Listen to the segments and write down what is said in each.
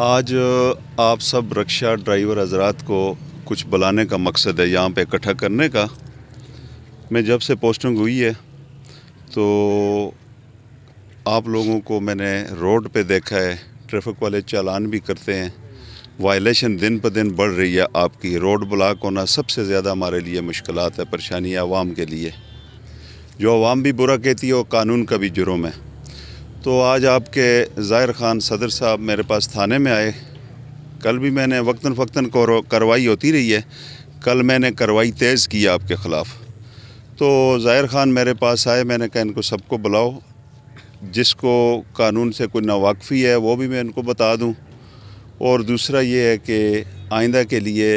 आज आप सब रक्षा ड्राइवर हजरात को कुछ बुलाने का मकसद है यहाँ पे इकट्ठा करने का मैं जब से पोस्टिंग हुई है तो आप लोगों को मैंने रोड पे देखा है ट्रैफिक वाले चालान भी करते हैं वायलेशन दिन ब दिन बढ़ रही है आपकी रोड ब्लॉक होना सबसे ज़्यादा हमारे लिए मुश्किल है परेशानी आवाम के लिए जो आवाम भी बुरा कहती है और कानून का भी जुर्म है तो आज आपके ज़ाहिर ख़ान सदर साहब मेरे पास थाने में आए कल भी मैंने वक्ता फ़क्ता कार्रवाई होती रही है कल मैंने कार्रवाई तेज़ की आपके ख़िलाफ़ तो ज़ाहिर ख़ान मेरे पास आए मैंने कहा इनको सबको बुलाओ जिसको कानून से कोई नावाकफ़ी है वो भी मैं इनको बता दूँ और दूसरा ये है कि आइंदा के लिए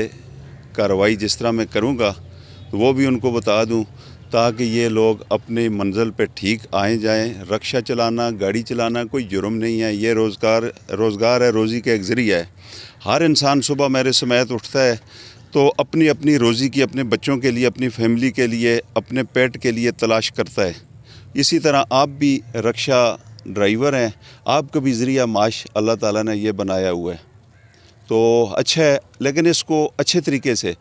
कार्रवाई जिस तरह मैं करूँगा तो वो भी उनको बता दूँ ताकि ये लोग अपने मंजिल पर ठीक आए जाएं रक्षा चलाना गाड़ी चलाना कोई जुर्म नहीं है ये रोज़गार रोज़गार है रोज़ी का एक ज़रिया है हर इंसान सुबह मेरे समेत उठता है तो अपनी अपनी रोज़ी की अपने बच्चों के लिए अपनी फैमिली के लिए अपने पेट के लिए तलाश करता है इसी तरह आप भी रक्षा ड्राइवर हैं आपका भी ज़रिया माश अल्लाह ताला ने ये बनाया हुआ है तो अच्छा है लेकिन इसको अच्छे तरीके से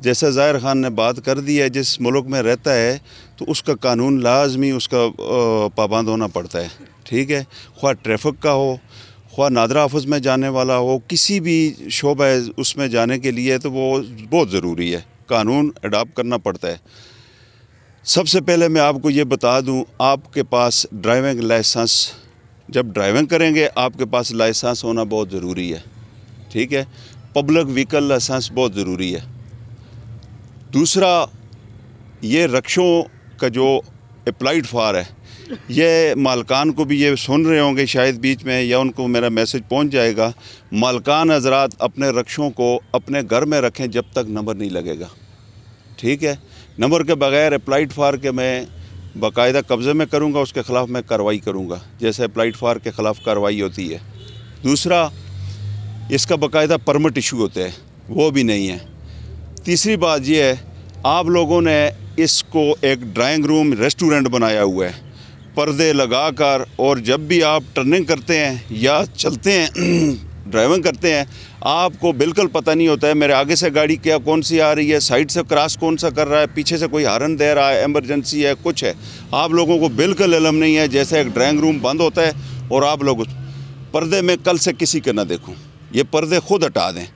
जैसा ज़ाहिर ख़ान ने बात कर दी है जिस मुल्क में रहता है तो उसका कानून लाजमी उसका पाबंद होना पड़ता है ठीक है ख्वा ट्रैफिक का हो ख्वा नादरा हाफज में जाने वाला हो किसी भी शोबा है उसमें जाने के लिए तो वो बहुत ज़रूरी है कानून अडाप्ट करना पड़ता है सबसे पहले मैं आपको ये बता दूँ आपके पास ड्राइविंग लाइसेंस जब ड्राइविंग करेंगे आपके पास लाइसेंस होना बहुत ज़रूरी है ठीक है पब्लिक व्हीकल लाइसेंस बहुत ज़रूरी है दूसरा ये रक्षों का जो अप्लाइड फार है ये मालकान को भी ये सुन रहे होंगे शायद बीच में या उनको मेरा मैसेज पहुंच जाएगा मालकान हजरात अपने रक्षों को अपने घर में रखें जब तक नंबर नहीं लगेगा ठीक है नंबर के बगैर अप्लाइड फार के मैं बाकायदा कब्ज़े में करूँगा उसके ख़िलाफ़ मैं कार्रवाई करूँगा जैसे अप्लाइड फार के ख़िलाफ़ कार्रवाई होती है दूसरा इसका बाकायदा परमट इशू होता है वो भी नहीं है तीसरी बात यह है आप लोगों ने इसको एक ड्राइंग रूम रेस्टोरेंट बनाया हुआ है पर्दे लगाकर और जब भी आप टर्निंग करते हैं या चलते हैं ड्राइविंग करते हैं आपको बिल्कुल पता नहीं होता है मेरे आगे से गाड़ी क्या कौन सी आ रही है साइड से क्रॉस कौन सा कर रहा है पीछे से कोई हारन दे रहा है एमरजेंसी है कुछ है आप लोगों को बिल्कुल इलम नहीं है जैसे एक ड्राइंग रूम बंद होता है और आप लोग पर्दे में कल से किसी के ना देखूँ ये पर्दे खुद हटा दें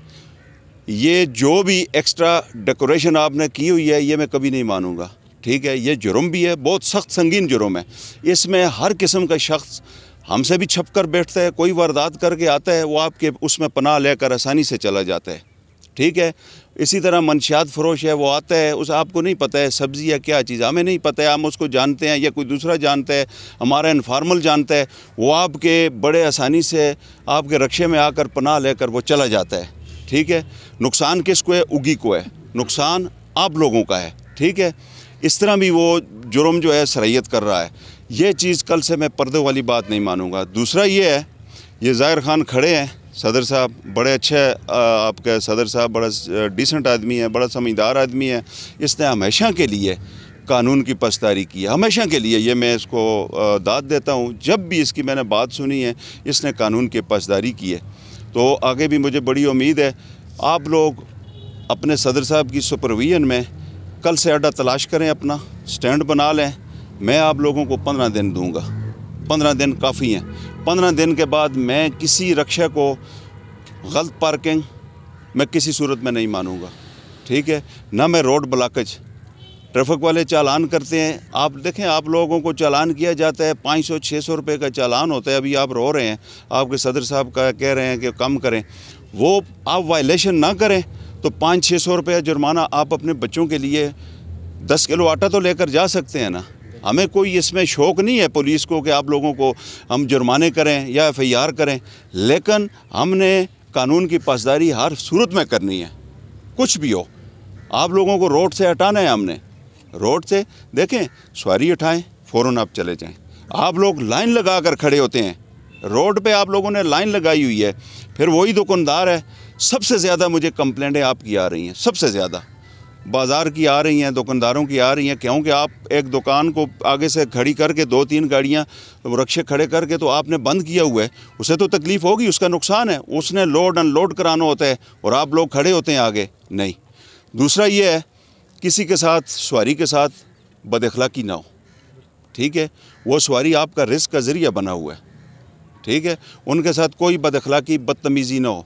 ये जो भी एक्स्ट्रा डेकोरेशन आपने की हुई है ये मैं कभी नहीं मानूंगा ठीक है ये जुर्म भी है बहुत सख्त संगीन जुर्म है इसमें हर किस्म का शख्स हमसे भी छप कर बैठता है कोई वारदात करके आता है वो आपके उसमें पनाह लेकर आसानी से चला जाता है ठीक है इसी तरह मनशियात फरोश है वो आता है उस आपको नहीं पता है सब्ज़ी या क्या चीज़ हमें नहीं पता है हम उसको जानते हैं या कोई दूसरा जानता है हमारा इनफॉर्मल जानता है वो आपके बड़े आसानी से आपके रक्षे में आकर पनाह लेकर वो चला जाता है ठीक है नुकसान किसको है उगी को है नुकसान आप लोगों का है ठीक है इस तरह भी वो जुर्म जो है सरयत कर रहा है ये चीज़ कल से मैं पर्दे वाली बात नहीं मानूंगा दूसरा ये है ये ज़ाहिर खान खड़े हैं सदर साहब बड़े अच्छे आपके सदर साहब बड़ा डिसेंट आदमी है बड़ा समझदार आदमी है इसने हमेशा के लिए कानून की पस्तारी की है हमेशा के लिए ये मैं इसको दाद देता हूँ जब भी इसकी मैंने बात सुनी है इसने कानून की पसदारी की है तो आगे भी मुझे बड़ी उम्मीद है आप लोग अपने सदर साहब की सुपरविजन में कल से अड्डा तलाश करें अपना स्टैंड बना लें मैं आप लोगों को पंद्रह दिन दूंगा पंद्रह दिन काफ़ी हैं पंद्रह दिन के बाद मैं किसी रक्षा को गलत पार्किंग मैं किसी सूरत में नहीं मानूंगा ठीक है ना मैं रोड ब्लॉकेज ट्रैफिक वाले चालान करते हैं आप देखें आप लोगों को चालान किया जाता है पाँच सौ छः सौ रुपये का चालान होता है अभी आप रो रहे हैं आपके सदर साहब का कह रहे हैं कि कम करें वो आप वायलेशन ना करें तो पाँच छः सौ रुपये जुर्माना आप अपने बच्चों के लिए दस किलो आटा तो लेकर जा सकते हैं ना हमें कोई इसमें शौक नहीं है पुलिस को कि आप लोगों को हम जुर्माने करें या एफ करें लेकिन हमने कानून की पासदारी हर सूरत में करनी है कुछ भी हो आप लोगों को रोड से हटाना है हमने रोड से देखें सवारी उठाएं फ़ौर आप चले जाएं आप लोग लाइन लगा कर खड़े होते हैं रोड पे आप लोगों ने लाइन लगाई हुई है फिर वही दुकानदार है सबसे ज़्यादा मुझे कंप्लेंटें आपकी आ रही हैं सबसे ज़्यादा बाज़ार की आ रही हैं दुकानदारों की आ रही हैं क्योंकि आप एक दुकान को आगे से खड़ी करके दो तीन गाड़ियाँ रक्षे खड़े करके तो आपने बंद किया हुआ है उसे तो तकलीफ़ होगी उसका नुकसान है उसने लोड अनलोड कराना होता है और आप लोग खड़े होते हैं आगे नहीं दूसरा ये है किसी के साथ सवारी के साथ की ना हो ठीक है वो सवारी आपका रिस्क का ज़रिया बना हुआ है ठीक है उनके साथ कोई की बदतमीज़ी ना हो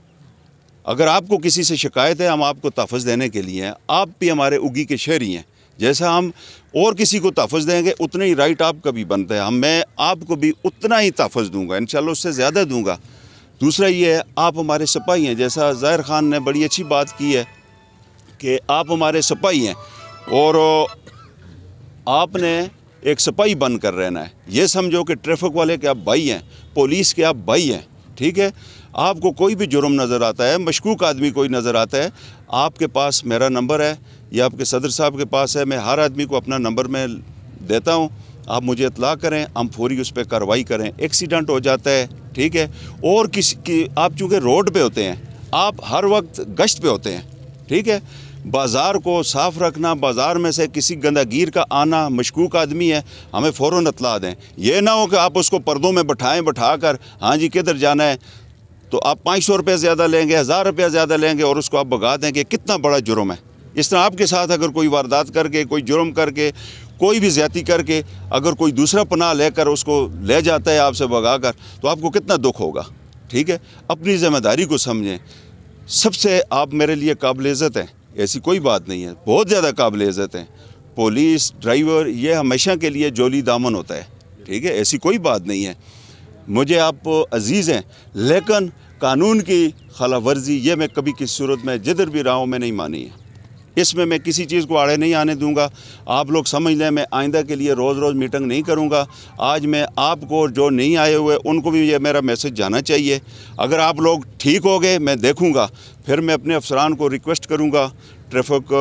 अगर आपको किसी से शिकायत है हम आपको तहफ़ देने के लिए हैं आप भी हमारे उगी के शहरी हैं जैसा हम और किसी को तहफ़ देंगे उतना ही राइट आपका भी बनता है हम मैं आपको भी उतना ही तहफ़ दूँगा इन उससे ज़्यादा दूँगा दूसरा ये है आप हमारे सिपाही हैं जैसा ज़ाहिर ख़ान ने बड़ी अच्छी बात की है कि आप हमारे सिपाही हैं और आपने एक सिपाही बन कर रहना है ये समझो कि ट्रैफिक वाले के आप भाई हैं पुलिस के आप भाई हैं ठीक है आपको कोई भी जुर्म नज़र आता है मशकूक आदमी कोई नज़र आता है आपके पास मेरा नंबर है या आपके सदर साहब के पास है मैं हर आदमी को अपना नंबर में देता हूँ आप मुझे इतला करें हम फौरी उस पर कार्रवाई करें एक्सीडेंट हो जाता है ठीक है और किसी की आप चूँकि रोड पर होते हैं आप हर वक्त गश्त पे होते हैं ठीक है बाज़ार को साफ़ रखना बाज़ार में से किसी गंदागीर का आना मशकूक आदमी है हमें फ़ौर अतला दें यह ना हो कि आप उसको पर्दों में बैठाएँ बैठा कर हाँ जी किधर जाना है तो आप पाँच सौ रुपये ज़्यादा लेंगे हज़ार रुपया ज़्यादा लेंगे और उसको आप भगा दें कि कितना बड़ा जुर्म है इस तरह आपके साथ अगर कोई वारदात करके कोई जुर्म करके कोई भी ज्यादा करके अगर कोई दूसरा पनाह लेकर उसको ले जाता है आपसे भगा कर तो आपको कितना दुख होगा ठीक है अपनी ज़िम्मेदारी को समझें सबसे आप मेरे लिए काबिल इज़्ज़त हैं ऐसी कोई बात नहीं है बहुत ज़्यादा काबिल इज़्ज़त हैं पुलिस ड्राइवर ये हमेशा के लिए जोली दामन होता है ठीक है ऐसी कोई बात नहीं है मुझे आप अजीज़ हैं लेकिन कानून की खिलाफ वर्जी ये मैं कभी किस सूरत में जिधर भी रहा हूँ मैं नहीं मानी है इसमें मैं किसी चीज़ को आड़े नहीं आने दूंगा आप लोग समझ लें मैं आइंदा के लिए रोज़ रोज़ मीटिंग नहीं करूंगा आज मैं आपको जो नहीं आए हुए उनको भी ये मेरा मैसेज जाना चाहिए अगर आप लोग ठीक हो गए मैं देखूँगा फिर मैं अपने अफसरान को रिक्वेस्ट करूँगा ट्रैफिक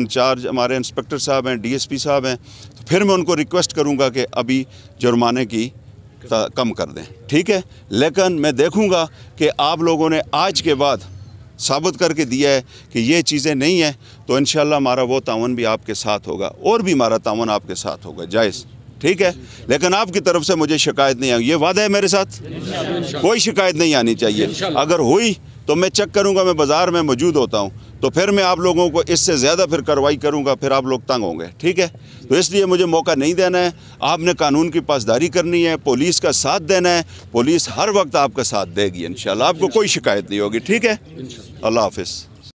इंचार्ज हमारे इंस्पेक्टर साहब हैं डी साहब हैं तो फिर मैं उनको रिक्वेस्ट करूँगा कि अभी जुर्माने की कम कर दें ठीक है लेकिन मैं देखूंगा कि आप लोगों ने आज के बाद साबित करके दिया है कि ये चीज़ें नहीं हैं तो इन हमारा वो तावन भी आपके साथ होगा और भी हमारा तावन आपके साथ होगा जायज़ ठीक है लेकिन आपकी तरफ से मुझे शिकायत नहीं आई ये वादा है मेरे साथ कोई शिकायत नहीं आनी चाहिए अगर हुई तो मैं चेक करूँगा मैं बाज़ार में मौजूद होता हूँ तो फिर मैं आप लोगों को इससे ज़्यादा फिर कार्रवाई करूँगा फिर आप लोग तंग होंगे ठीक है तो इसलिए मुझे मौका नहीं देना है आपने कानून की पासदारी करनी है पुलिस का साथ देना है पुलिस हर वक्त आपका साथ देगी इन आपको कोई शिकायत नहीं होगी ठीक है अल्लाह हाफिज़